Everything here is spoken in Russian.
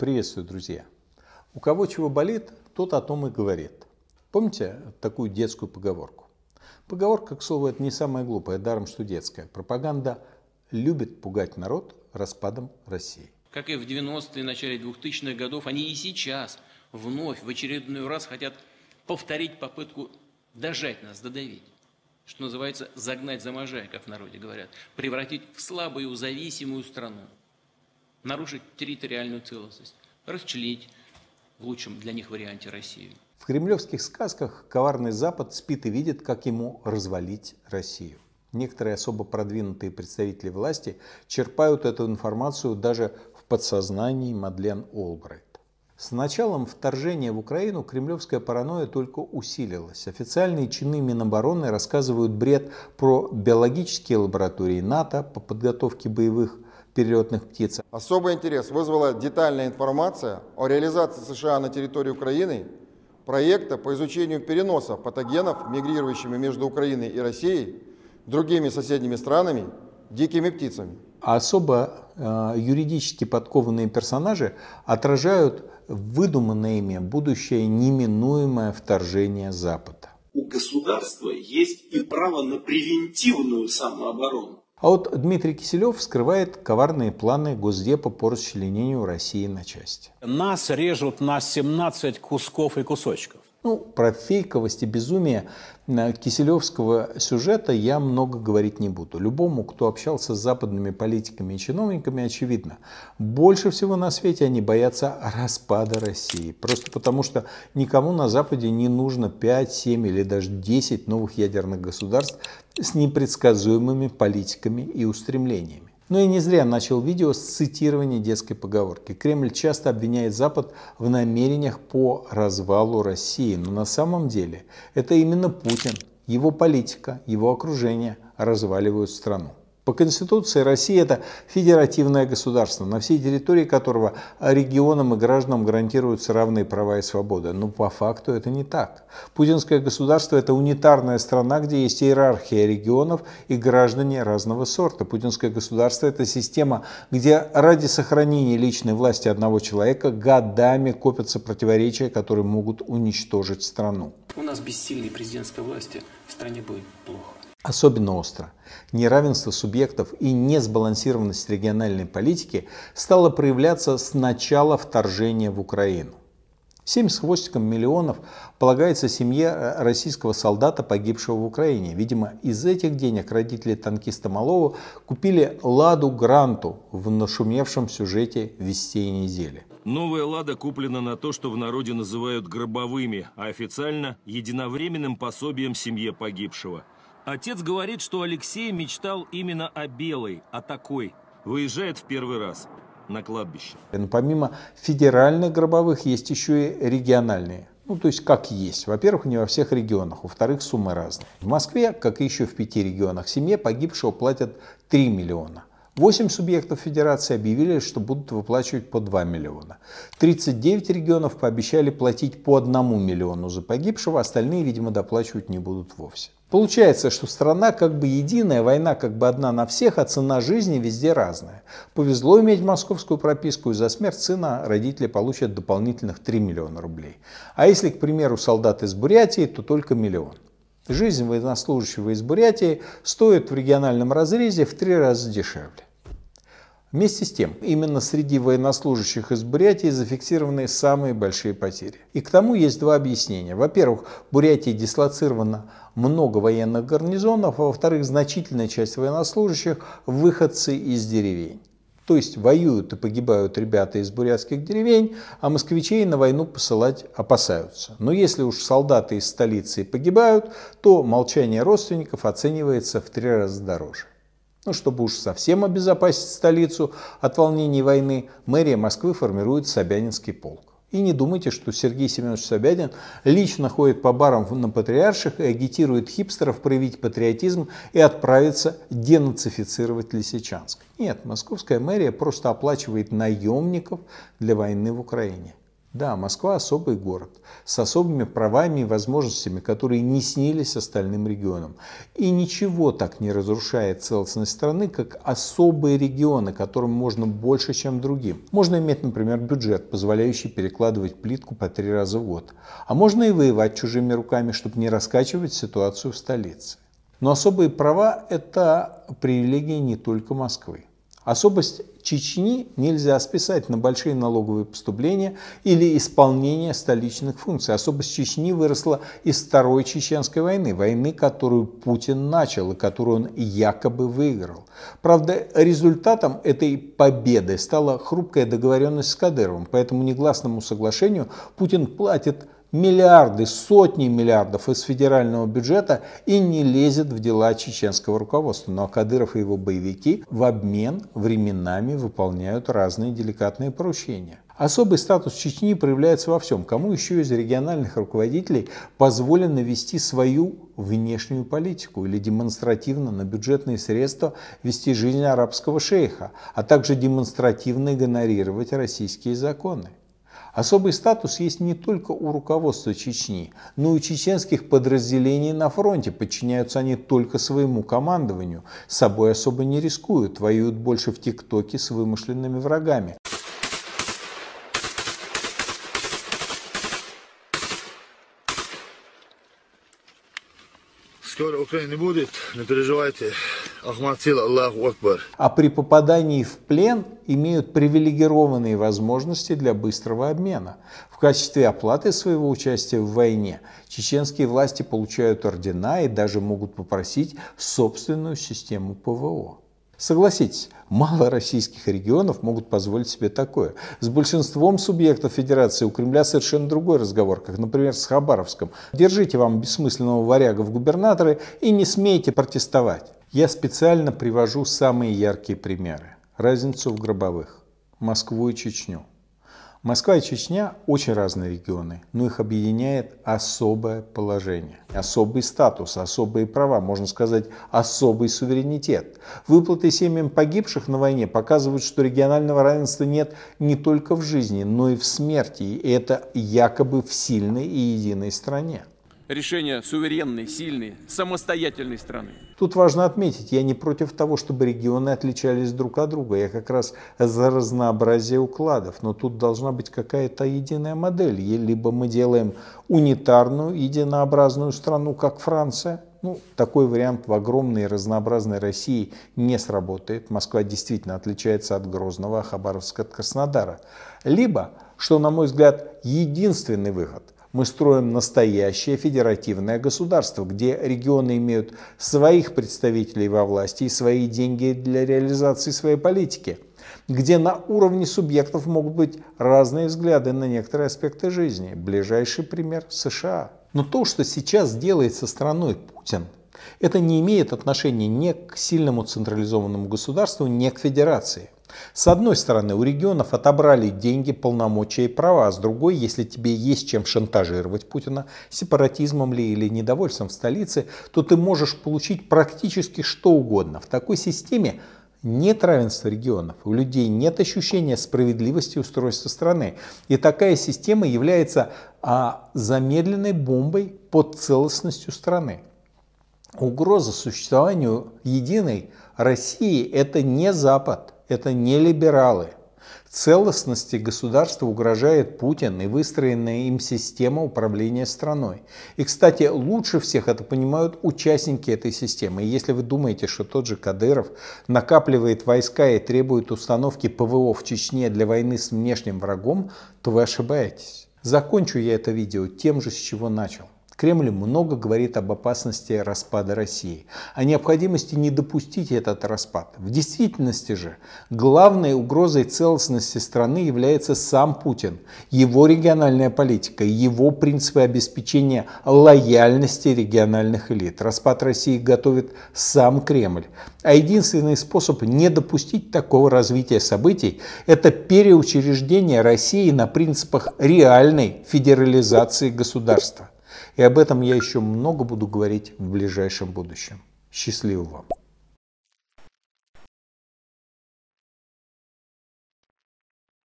Приветствую, друзья! У кого чего болит, тот о том и говорит. Помните такую детскую поговорку? Поговорка, к слову, это не самая глупая, даром что детская. Пропаганда любит пугать народ распадом России. Как и в 90-е, начале 2000-х годов, они и сейчас вновь, в очередной раз хотят повторить попытку дожать нас, додавить. Что называется, загнать за как в народе говорят. Превратить в слабую, зависимую страну нарушить территориальную целостность, расчленить в лучшем для них варианте Россию. В кремлевских сказках коварный Запад спит и видит, как ему развалить Россию. Некоторые особо продвинутые представители власти черпают эту информацию даже в подсознании Мадлен Олбрайт. С началом вторжения в Украину кремлевская паранойя только усилилась. Официальные чины Минобороны рассказывают бред про биологические лаборатории НАТО по подготовке боевых перелетных птиц. Особый интерес вызвала детальная информация о реализации США на территории Украины проекта по изучению переноса патогенов, мигрирующими между Украиной и Россией, другими соседними странами, дикими птицами. Особо э, юридически подкованные персонажи отражают выдуманное ими будущее неминуемое вторжение Запада. У государства есть и право на превентивную самооборону. А вот Дмитрий Киселев вскрывает коварные планы Госдепа по расчленению России на части. Нас режут на 17 кусков и кусочков. Ну, про фейковость и безумие э, киселевского сюжета я много говорить не буду. Любому, кто общался с западными политиками и чиновниками, очевидно, больше всего на свете они боятся распада России. Просто потому, что никому на Западе не нужно 5, 7 или даже 10 новых ядерных государств с непредсказуемыми политиками и устремлениями. Но ну и не зря начал видео с цитирования детской поговорки. Кремль часто обвиняет Запад в намерениях по развалу России, но на самом деле это именно Путин, его политика, его окружение разваливают страну. По Конституции Россия – это федеративное государство, на всей территории которого регионам и гражданам гарантируются равные права и свободы. Но по факту это не так. Путинское государство – это унитарная страна, где есть иерархия регионов и граждане разного сорта. Путинское государство – это система, где ради сохранения личной власти одного человека годами копятся противоречия, которые могут уничтожить страну. У нас без сильной президентской власти в стране будет плохо. Особенно остро неравенство субъектов и несбалансированность региональной политики стало проявляться с начала вторжения в Украину. 7 с хвостиком миллионов полагается семье э, российского солдата, погибшего в Украине. Видимо, из этих денег родители танкиста Малову купили «Ладу Гранту» в нашумевшем сюжете «Вестей недели». Новая «Лада» куплена на то, что в народе называют «гробовыми», а официально – единовременным пособием семье погибшего – Отец говорит, что Алексей мечтал именно о белой, о а такой. Выезжает в первый раз на кладбище. Но помимо федеральных гробовых есть еще и региональные. Ну, то есть как есть. Во-первых, не во всех регионах. Во-вторых, суммы разные. В Москве, как и еще в пяти регионах, семье погибшего платят 3 миллиона. 8 субъектов федерации объявили, что будут выплачивать по 2 миллиона. 39 регионов пообещали платить по 1 миллиону за погибшего, остальные, видимо, доплачивать не будут вовсе. Получается, что страна как бы единая, война как бы одна на всех, а цена жизни везде разная. Повезло иметь московскую прописку, и за смерть сына родители получат дополнительных 3 миллиона рублей. А если, к примеру, солдат из Бурятии, то только миллион. Жизнь военнослужащего из Бурятии стоит в региональном разрезе в три раза дешевле. Вместе с тем, именно среди военнослужащих из Бурятии зафиксированы самые большие потери. И к тому есть два объяснения. Во-первых, в Бурятии дислоцировано много военных гарнизонов, а во-вторых, значительная часть военнослужащих – выходцы из деревень. То есть воюют и погибают ребята из бурятских деревень, а москвичей на войну посылать опасаются. Но если уж солдаты из столицы погибают, то молчание родственников оценивается в три раза дороже. Ну, чтобы уж совсем обезопасить столицу от волнений войны, мэрия Москвы формирует Собянинский полк. И не думайте, что Сергей Семенович Собянин лично ходит по барам на патриарших и агитирует хипстеров проявить патриотизм и отправиться денацифицировать Лисичанск. Нет, московская мэрия просто оплачивает наемников для войны в Украине. Да, Москва особый город с особыми правами и возможностями, которые не снились остальным регионам. И ничего так не разрушает целостность страны, как особые регионы, которым можно больше, чем другим. Можно иметь, например, бюджет, позволяющий перекладывать плитку по три раза в год. А можно и воевать чужими руками, чтобы не раскачивать ситуацию в столице. Но особые права – это привилегии не только Москвы. Особость Чечни нельзя списать на большие налоговые поступления или исполнение столичных функций. Особость Чечни выросла из Второй Чеченской войны, войны, которую Путин начал и которую он якобы выиграл. Правда, результатом этой победы стала хрупкая договоренность с Кадыровым, поэтому негласному соглашению Путин платит – миллиарды, сотни миллиардов из федерального бюджета и не лезет в дела чеченского руководства. Но Кадыров и его боевики в обмен временами выполняют разные деликатные поручения. Особый статус Чечни проявляется во всем. Кому еще из региональных руководителей позволено вести свою внешнюю политику или демонстративно на бюджетные средства вести жизнь арабского шейха, а также демонстративно игнорировать российские законы? Особый статус есть не только у руководства Чечни, но и у чеченских подразделений на фронте. Подчиняются они только своему командованию, собой особо не рискуют, воюют больше в ТикТоке с вымышленными врагами. Скоро Украины не будет, не переживайте. Аллаху Акбар. А при попадании в плен имеют привилегированные возможности для быстрого обмена. В качестве оплаты своего участия в войне чеченские власти получают ордена и даже могут попросить собственную систему ПВО. Согласитесь, мало российских регионов могут позволить себе такое. С большинством субъектов Федерации у Кремля совершенно другой разговор, как, например, с Хабаровском. Держите вам бессмысленного варяга в губернаторы и не смейте протестовать. Я специально привожу самые яркие примеры. Разницу в гробовых. Москву и Чечню. Москва и Чечня очень разные регионы, но их объединяет особое положение, особый статус, особые права, можно сказать, особый суверенитет. Выплаты семьям погибших на войне показывают, что регионального равенства нет не только в жизни, но и в смерти, и это якобы в сильной и единой стране. Решение суверенной, сильной, самостоятельной страны. Тут важно отметить, я не против того, чтобы регионы отличались друг от друга. Я как раз за разнообразие укладов. Но тут должна быть какая-то единая модель. Либо мы делаем унитарную, единообразную страну, как Франция, ну, такой вариант в огромной разнообразной России не сработает. Москва действительно отличается от Грозного, а Хабаровска от Краснодара. Либо, что, на мой взгляд, единственный выход – мы строим настоящее федеративное государство, где регионы имеют своих представителей во власти и свои деньги для реализации своей политики, где на уровне субъектов могут быть разные взгляды на некоторые аспекты жизни. Ближайший пример – США. Но то, что сейчас делает со страной Путин, это не имеет отношения ни к сильному централизованному государству, ни к федерации. С одной стороны, у регионов отобрали деньги, полномочия и права, а с другой, если тебе есть чем шантажировать Путина, сепаратизмом ли или недовольством в столице, то ты можешь получить практически что угодно. В такой системе нет равенства регионов, у людей нет ощущения справедливости устройства страны. И такая система является а, замедленной бомбой под целостностью страны. Угроза существованию единой России – это не Запад – это не либералы. Целостности государства угрожает Путин и выстроенная им система управления страной. И, кстати, лучше всех это понимают участники этой системы. И если вы думаете, что тот же Кадыров накапливает войска и требует установки ПВО в Чечне для войны с внешним врагом, то вы ошибаетесь. Закончу я это видео тем же, с чего начал. Кремль много говорит об опасности распада России, о необходимости не допустить этот распад. В действительности же главной угрозой целостности страны является сам Путин, его региональная политика, его принципы обеспечения лояльности региональных элит. Распад России готовит сам Кремль. А единственный способ не допустить такого развития событий – это переучреждение России на принципах реальной федерализации государства. И об этом я еще много буду говорить в ближайшем будущем. Счастливо вам!